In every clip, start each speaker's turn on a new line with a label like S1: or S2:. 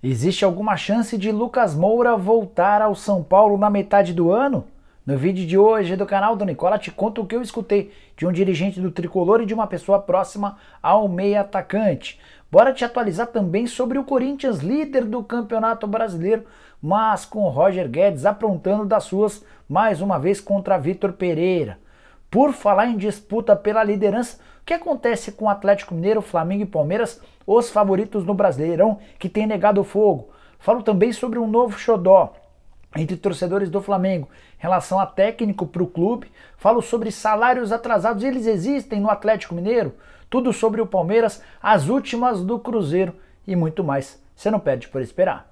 S1: Existe alguma chance de Lucas Moura voltar ao São Paulo na metade do ano? No vídeo de hoje do canal do Nicola te conto o que eu escutei de um dirigente do Tricolor e de uma pessoa próxima ao meia atacante. Bora te atualizar também sobre o Corinthians, líder do Campeonato Brasileiro, mas com Roger Guedes aprontando das suas mais uma vez contra Vitor Pereira. Por falar em disputa pela liderança, que acontece com o Atlético Mineiro, Flamengo e Palmeiras, os favoritos no Brasileirão, que tem negado fogo? Falo também sobre um novo xodó entre torcedores do Flamengo, em relação a técnico para o clube, falo sobre salários atrasados, eles existem no Atlético Mineiro, tudo sobre o Palmeiras, as últimas do Cruzeiro e muito mais. Você não perde por esperar.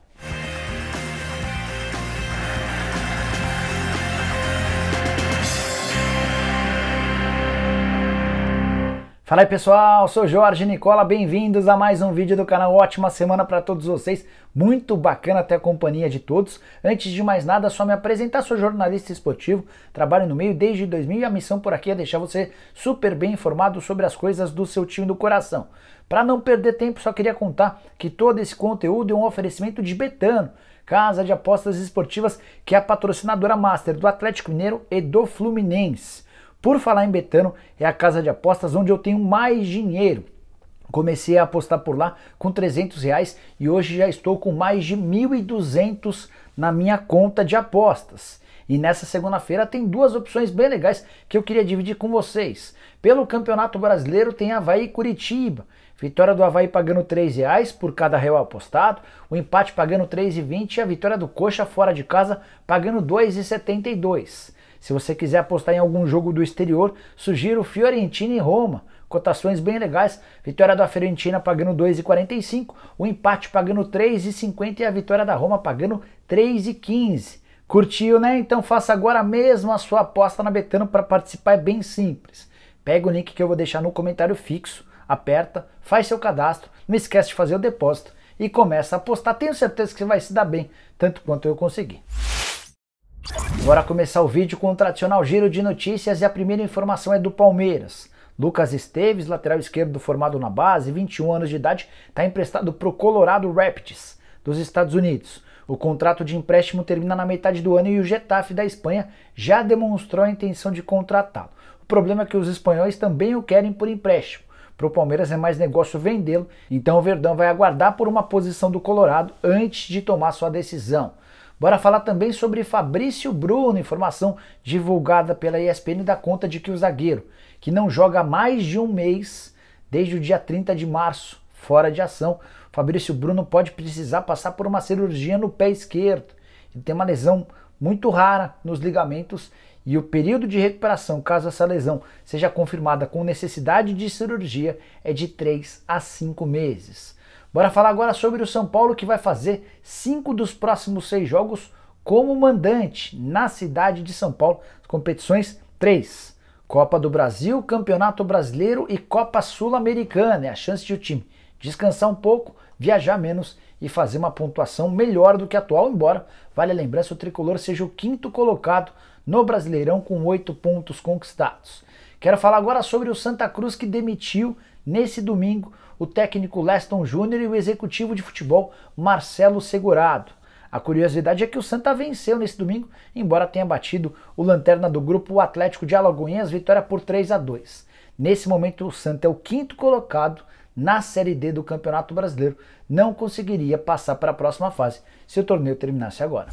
S1: Fala aí pessoal, sou Jorge Nicola, bem-vindos a mais um vídeo do canal. Ótima semana para todos vocês, muito bacana ter a companhia de todos. Antes de mais nada, só me apresentar, sou jornalista esportivo, trabalho no meio desde 2000 e a missão por aqui é deixar você super bem informado sobre as coisas do seu time do coração. Para não perder tempo, só queria contar que todo esse conteúdo é um oferecimento de Betano, casa de apostas esportivas que é a patrocinadora master do Atlético Mineiro e do Fluminense. Por falar em Betano, é a casa de apostas onde eu tenho mais dinheiro. Comecei a apostar por lá com 300 reais e hoje já estou com mais de 1.200 na minha conta de apostas. E nessa segunda-feira tem duas opções bem legais que eu queria dividir com vocês. Pelo Campeonato Brasileiro tem Havaí e Curitiba. Vitória do Havaí pagando 3 reais por cada real apostado, o empate pagando 3,20 e a vitória do Coxa fora de casa pagando 2,72. Se você quiser apostar em algum jogo do exterior, sugiro Fiorentina e Roma. Cotações bem legais. Vitória da Fiorentina pagando 2,45, o empate pagando 3,50 e a vitória da Roma pagando 3,15. Curtiu, né? Então faça agora mesmo a sua aposta na Betano para participar, é bem simples. Pega o link que eu vou deixar no comentário fixo, aperta, faz seu cadastro, não esquece de fazer o depósito e começa a apostar. Tenho certeza que você vai se dar bem, tanto quanto eu consegui. Bora começar o vídeo com o tradicional giro de notícias e a primeira informação é do Palmeiras. Lucas Esteves, lateral esquerdo formado na base, 21 anos de idade, está emprestado para o Colorado Rapids, dos Estados Unidos. O contrato de empréstimo termina na metade do ano e o Getafe da Espanha já demonstrou a intenção de contratá-lo. O problema é que os espanhóis também o querem por empréstimo. Para o Palmeiras é mais negócio vendê-lo, então o Verdão vai aguardar por uma posição do Colorado antes de tomar sua decisão. Bora falar também sobre Fabrício Bruno, informação divulgada pela ESPN da conta de que o zagueiro, que não joga mais de um mês, desde o dia 30 de março, fora de ação, Fabrício Bruno pode precisar passar por uma cirurgia no pé esquerdo. Ele tem uma lesão muito rara nos ligamentos e o período de recuperação, caso essa lesão seja confirmada com necessidade de cirurgia, é de 3 a 5 meses. Bora falar agora sobre o São Paulo que vai fazer cinco dos próximos seis jogos como mandante na cidade de São Paulo. As competições três: Copa do Brasil, Campeonato Brasileiro e Copa Sul-Americana. É a chance de o time descansar um pouco, viajar menos e fazer uma pontuação melhor do que a atual, embora, vale a lembrança, o tricolor seja o quinto colocado no Brasileirão com oito pontos conquistados. Quero falar agora sobre o Santa Cruz que demitiu Nesse domingo, o técnico Leston Júnior e o executivo de futebol Marcelo Segurado. A curiosidade é que o Santa venceu nesse domingo, embora tenha batido o lanterna do grupo Atlético de Alagoinhas, vitória por 3 a 2. Nesse momento, o Santa é o quinto colocado na Série D do Campeonato Brasileiro. Não conseguiria passar para a próxima fase se o torneio terminasse agora.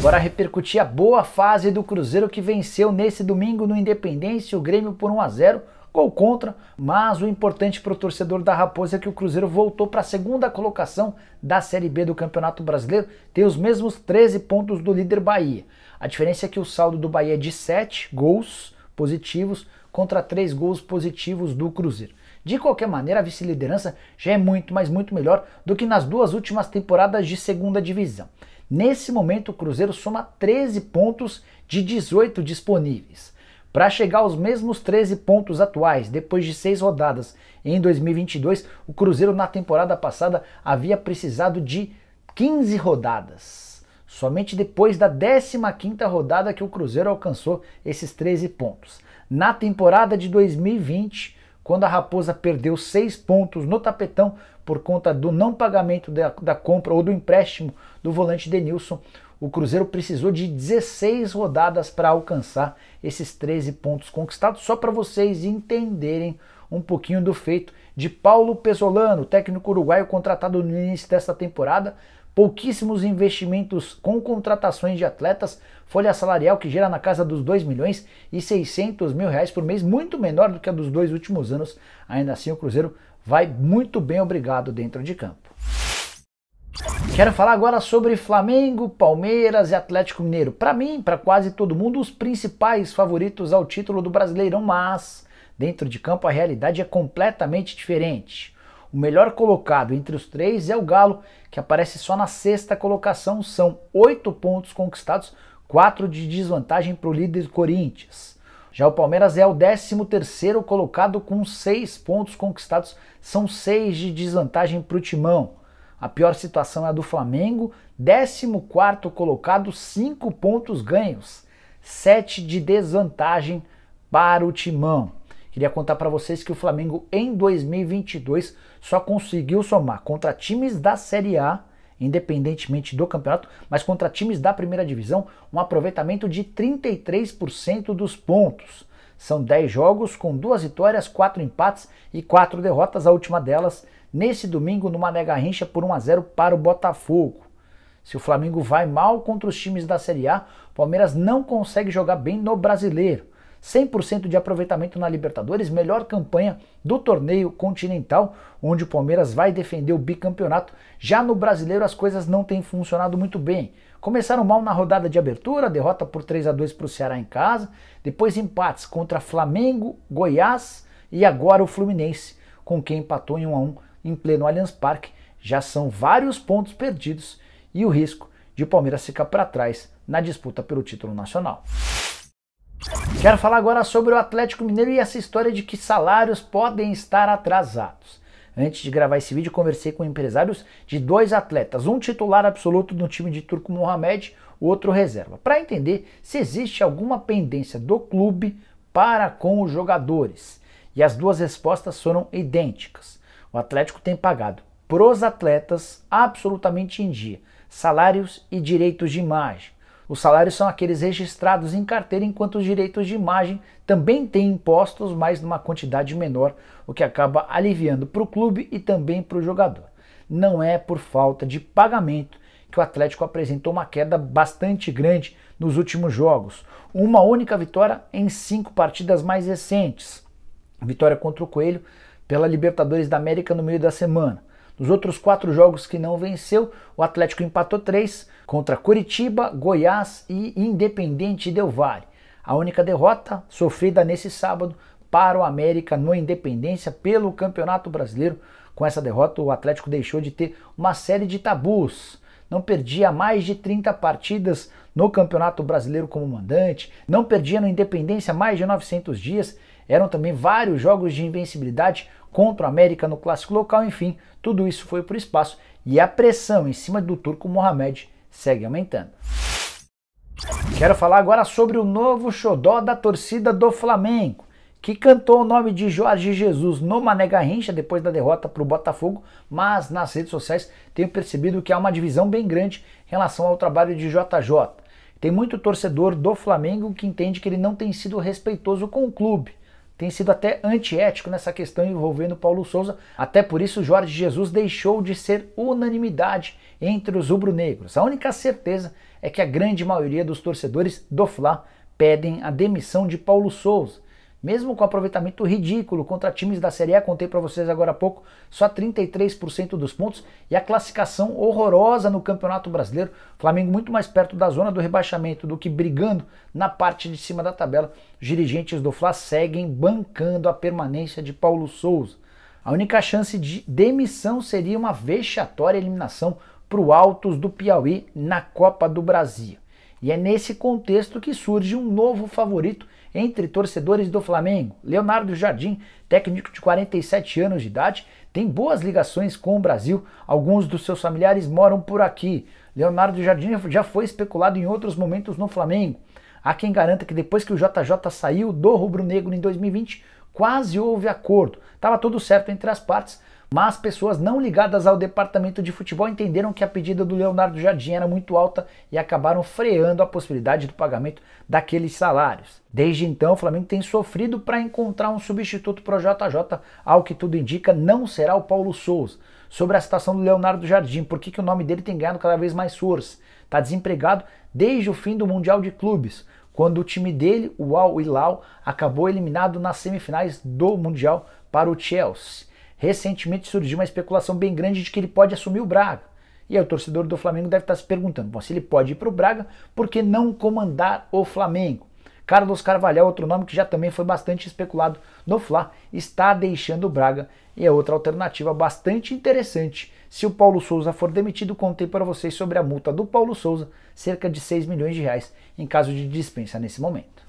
S1: Bora repercutir a boa fase do Cruzeiro que venceu nesse domingo no Independência o Grêmio por 1 a 0 ou contra, mas o importante para o torcedor da Raposa é que o Cruzeiro voltou para a segunda colocação da Série B do Campeonato Brasileiro, tem os mesmos 13 pontos do líder Bahia. A diferença é que o saldo do Bahia é de 7 gols positivos contra 3 gols positivos do Cruzeiro. De qualquer maneira, a vice-liderança já é muito, mas muito melhor do que nas duas últimas temporadas de segunda divisão. Nesse momento, o Cruzeiro soma 13 pontos de 18 disponíveis. Para chegar aos mesmos 13 pontos atuais, depois de seis rodadas em 2022, o Cruzeiro na temporada passada havia precisado de 15 rodadas. Somente depois da 15ª rodada que o Cruzeiro alcançou esses 13 pontos. Na temporada de 2020, quando a Raposa perdeu 6 pontos no tapetão por conta do não pagamento da, da compra ou do empréstimo do volante Denilson, o Cruzeiro precisou de 16 rodadas para alcançar esses 13 pontos conquistados, só para vocês entenderem um pouquinho do feito de Paulo Pesolano, técnico uruguaio contratado no início desta temporada. Pouquíssimos investimentos com contratações de atletas, folha salarial que gera na casa dos 2 milhões e 600 mil reais por mês, muito menor do que a dos dois últimos anos. Ainda assim, o Cruzeiro vai muito bem obrigado dentro de campo. Quero falar agora sobre Flamengo, Palmeiras e Atlético Mineiro. Para mim, para quase todo mundo, os principais favoritos ao título do Brasileirão, mas dentro de campo a realidade é completamente diferente. O melhor colocado entre os três é o Galo, que aparece só na sexta colocação. São oito pontos conquistados, quatro de desvantagem para o líder Corinthians. Já o Palmeiras é o 13 terceiro colocado com seis pontos conquistados, são seis de desvantagem para o Timão. A pior situação é a do Flamengo, 14 colocado, 5 pontos ganhos, 7 de desvantagem para o Timão. Queria contar para vocês que o Flamengo em 2022 só conseguiu somar contra times da Série A, independentemente do campeonato, mas contra times da primeira divisão, um aproveitamento de 33% dos pontos. São 10 jogos com duas vitórias, quatro empates e quatro derrotas, a última delas nesse domingo numa Mané rincha por 1 a 0 para o Botafogo. Se o Flamengo vai mal contra os times da Série A, o Palmeiras não consegue jogar bem no Brasileiro. 100% de aproveitamento na Libertadores, melhor campanha do torneio continental, onde o Palmeiras vai defender o bicampeonato. Já no Brasileiro as coisas não têm funcionado muito bem. Começaram mal na rodada de abertura, derrota por 3 a 2 para o Ceará em casa, depois empates contra Flamengo, Goiás e agora o Fluminense, com quem empatou em 1 a 1 em pleno Allianz Parque. Já são vários pontos perdidos e o risco de o Palmeiras ficar para trás na disputa pelo título nacional. Quero falar agora sobre o Atlético Mineiro e essa história de que salários podem estar atrasados. Antes de gravar esse vídeo, conversei com empresários de dois atletas, um titular absoluto do time de Turco Mohamed, o outro reserva, para entender se existe alguma pendência do clube para com os jogadores. E as duas respostas foram idênticas. O Atlético tem pagado pros atletas absolutamente em dia, salários e direitos de imagem. Os salários são aqueles registrados em carteira, enquanto os direitos de imagem também têm impostos, mas numa quantidade menor, o que acaba aliviando para o clube e também para o jogador. Não é por falta de pagamento que o Atlético apresentou uma queda bastante grande nos últimos jogos. Uma única vitória em cinco partidas mais recentes. Vitória contra o Coelho pela Libertadores da América no meio da semana. Nos outros quatro jogos que não venceu, o Atlético empatou três contra Curitiba, Goiás e Independente Del Vale. A única derrota sofrida nesse sábado para o América no Independência pelo Campeonato Brasileiro. Com essa derrota, o Atlético deixou de ter uma série de tabus não perdia mais de 30 partidas no Campeonato Brasileiro como mandante, não perdia no Independência mais de 900 dias. Eram também vários jogos de invencibilidade contra o América no clássico local, enfim, tudo isso foi por espaço e a pressão em cima do turco Mohamed segue aumentando. Quero falar agora sobre o novo xodó da torcida do Flamengo que cantou o nome de Jorge Jesus no Mané Garrincha depois da derrota para o Botafogo, mas nas redes sociais tenho percebido que há uma divisão bem grande em relação ao trabalho de JJ. Tem muito torcedor do Flamengo que entende que ele não tem sido respeitoso com o clube, tem sido até antiético nessa questão envolvendo Paulo Souza, até por isso Jorge Jesus deixou de ser unanimidade entre os rubro-negros. A única certeza é que a grande maioria dos torcedores do Fla pedem a demissão de Paulo Souza mesmo com aproveitamento ridículo contra times da Série A, contei para vocês agora há pouco, só 33% dos pontos e a classificação horrorosa no Campeonato Brasileiro. Flamengo muito mais perto da zona do rebaixamento do que brigando na parte de cima da tabela. Os dirigentes do Fla seguem bancando a permanência de Paulo Souza. A única chance de demissão seria uma vexatória eliminação para o Altos do Piauí na Copa do Brasil. E é nesse contexto que surge um novo favorito entre torcedores do Flamengo. Leonardo Jardim, técnico de 47 anos de idade, tem boas ligações com o Brasil. Alguns dos seus familiares moram por aqui. Leonardo Jardim já foi especulado em outros momentos no Flamengo. Há quem garanta que depois que o JJ saiu do rubro-negro em 2020, quase houve acordo. Estava tudo certo entre as partes, mas pessoas não ligadas ao departamento de futebol entenderam que a pedida do Leonardo Jardim era muito alta e acabaram freando a possibilidade do pagamento daqueles salários. Desde então, o Flamengo tem sofrido para encontrar um substituto para o JJ, ao que tudo indica não será o Paulo Souza. Sobre a situação do Leonardo Jardim, por que, que o nome dele tem ganhado cada vez mais força? Está desempregado desde o fim do Mundial de Clubes, quando o time dele, o Al Hilal, acabou eliminado nas semifinais do Mundial para o Chelsea. Recentemente surgiu uma especulação bem grande de que ele pode assumir o Braga. E aí o torcedor do Flamengo deve estar se perguntando: bom, se ele pode ir para o Braga, por que não comandar o Flamengo? Carlos Carvalhal, outro nome que já também foi bastante especulado no Fla, está deixando o Braga e é outra alternativa bastante interessante. Se o Paulo Souza for demitido, contei para vocês sobre a multa do Paulo Souza, cerca de 6 milhões de reais, em caso de dispensa nesse momento.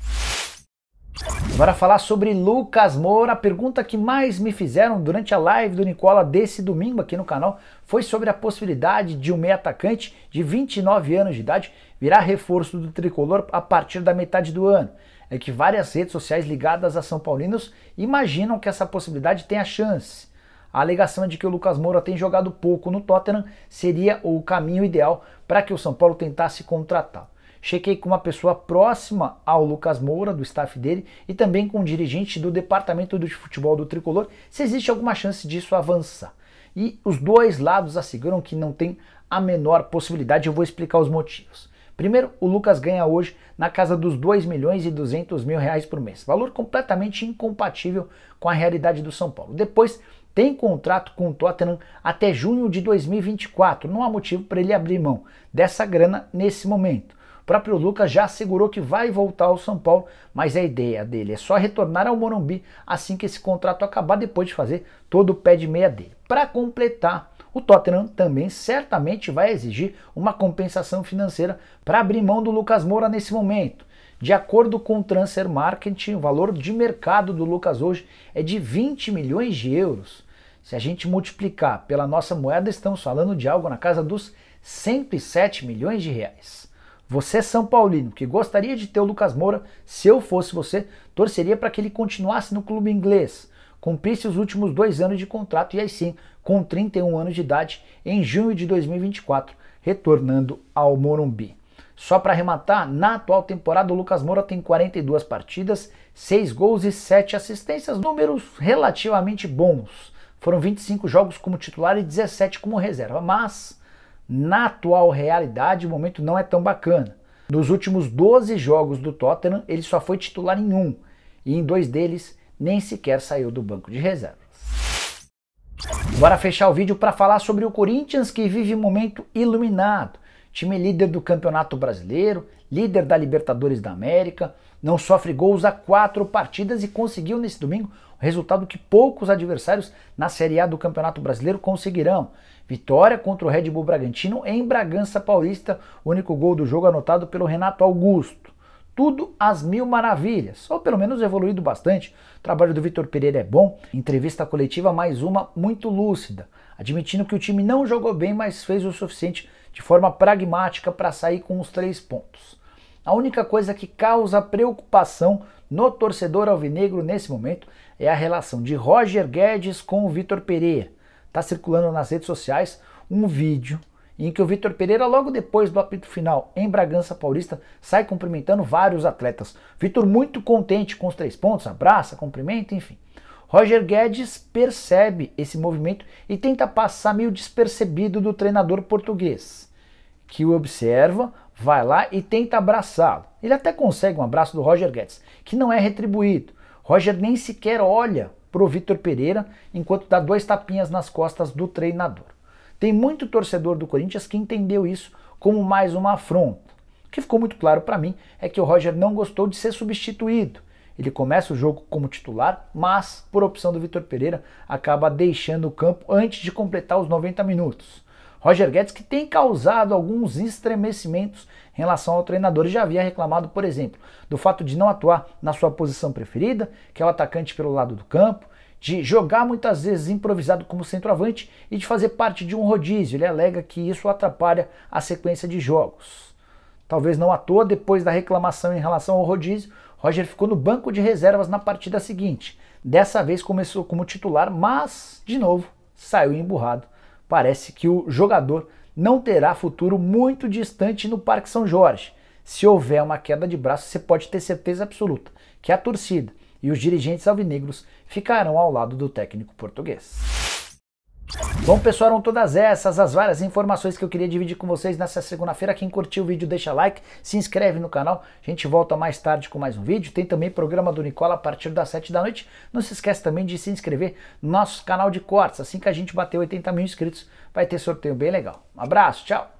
S1: Agora falar sobre Lucas Moura, a pergunta que mais me fizeram durante a live do Nicola desse domingo aqui no canal foi sobre a possibilidade de um meia atacante de 29 anos de idade virar reforço do tricolor a partir da metade do ano. É que várias redes sociais ligadas a São Paulinos imaginam que essa possibilidade tenha chance. A alegação de que o Lucas Moura tem jogado pouco no Tottenham seria o caminho ideal para que o São Paulo tentasse contratar. Chequei com uma pessoa próxima ao Lucas Moura, do staff dele, e também com o um dirigente do departamento de futebol do Tricolor, se existe alguma chance disso avançar. E os dois lados asseguram que não tem a menor possibilidade, eu vou explicar os motivos. Primeiro, o Lucas ganha hoje na casa dos 2 milhões e 200 mil reais por mês, valor completamente incompatível com a realidade do São Paulo. Depois, tem contrato com o Tottenham até junho de 2024, não há motivo para ele abrir mão dessa grana nesse momento próprio Lucas já assegurou que vai voltar ao São Paulo, mas é a ideia dele é só retornar ao Morumbi assim que esse contrato acabar, depois de fazer todo o pé de meia dele. Para completar, o Tottenham também certamente vai exigir uma compensação financeira para abrir mão do Lucas Moura nesse momento. De acordo com o Transfer Marketing, o valor de mercado do Lucas hoje é de 20 milhões de euros. Se a gente multiplicar pela nossa moeda, estamos falando de algo na casa dos 107 milhões de reais. Você, é São Paulino, que gostaria de ter o Lucas Moura, se eu fosse você, torceria para que ele continuasse no clube inglês, cumprisse os últimos dois anos de contrato e aí sim, com 31 anos de idade, em junho de 2024, retornando ao Morumbi. Só para arrematar, na atual temporada o Lucas Moura tem 42 partidas, 6 gols e 7 assistências, números relativamente bons. Foram 25 jogos como titular e 17 como reserva, mas na atual realidade, o momento não é tão bacana. Nos últimos 12 jogos do Tottenham, ele só foi titular em um, e em dois deles nem sequer saiu do banco de reservas. Bora fechar o vídeo para falar sobre o Corinthians que vive um momento iluminado. Time líder do Campeonato Brasileiro, líder da Libertadores da América, não sofre gols há quatro partidas e conseguiu nesse domingo o resultado que poucos adversários na Série A do Campeonato Brasileiro conseguirão. Vitória contra o Red Bull Bragantino em Bragança Paulista, único gol do jogo anotado pelo Renato Augusto. Tudo às mil maravilhas, ou pelo menos evoluído bastante. O trabalho do Vitor Pereira é bom, entrevista coletiva mais uma muito lúcida, admitindo que o time não jogou bem, mas fez o suficiente de forma pragmática para sair com os três pontos. A única coisa que causa preocupação no torcedor alvinegro nesse momento é a relação de Roger Guedes com o Vitor Pereira. Está circulando nas redes sociais um vídeo em que o Vitor Pereira, logo depois do apito final em Bragança Paulista, sai cumprimentando vários atletas. Vitor, muito contente com os três pontos, abraça, cumprimenta, enfim. Roger Guedes percebe esse movimento e tenta passar meio despercebido do treinador português, que o observa, vai lá e tenta abraçá-lo. Ele até consegue um abraço do Roger Guedes, que não é retribuído. Roger nem sequer olha pro Vitor Pereira, enquanto dá dois tapinhas nas costas do treinador. Tem muito torcedor do Corinthians que entendeu isso como mais uma afronta. O que ficou muito claro para mim é que o Roger não gostou de ser substituído. Ele começa o jogo como titular, mas, por opção do Vitor Pereira, acaba deixando o campo antes de completar os 90 minutos. Roger Guedes, que tem causado alguns estremecimentos em relação ao treinador e já havia reclamado, por exemplo, do fato de não atuar na sua posição preferida, que é o atacante pelo lado do campo, de jogar muitas vezes improvisado como centroavante e de fazer parte de um rodízio. Ele alega que isso atrapalha a sequência de jogos. Talvez não à toa, depois da reclamação em relação ao rodízio, Roger ficou no banco de reservas na partida seguinte. Dessa vez começou como titular, mas, de novo, saiu emburrado parece que o jogador não terá futuro muito distante no Parque São Jorge. Se houver uma queda de braço, você pode ter certeza absoluta que a torcida e os dirigentes alvinegros ficarão ao lado do técnico português. Bom, pessoal, eram todas essas as várias informações que eu queria dividir com vocês nessa segunda-feira. Quem curtiu o vídeo, deixa like, se inscreve no canal. A gente volta mais tarde com mais um vídeo. Tem também programa do Nicola a partir das 7 da noite. Não se esquece também de se inscrever no nosso canal de cortes. Assim que a gente bater 80 mil inscritos, vai ter sorteio bem legal. Um abraço, tchau!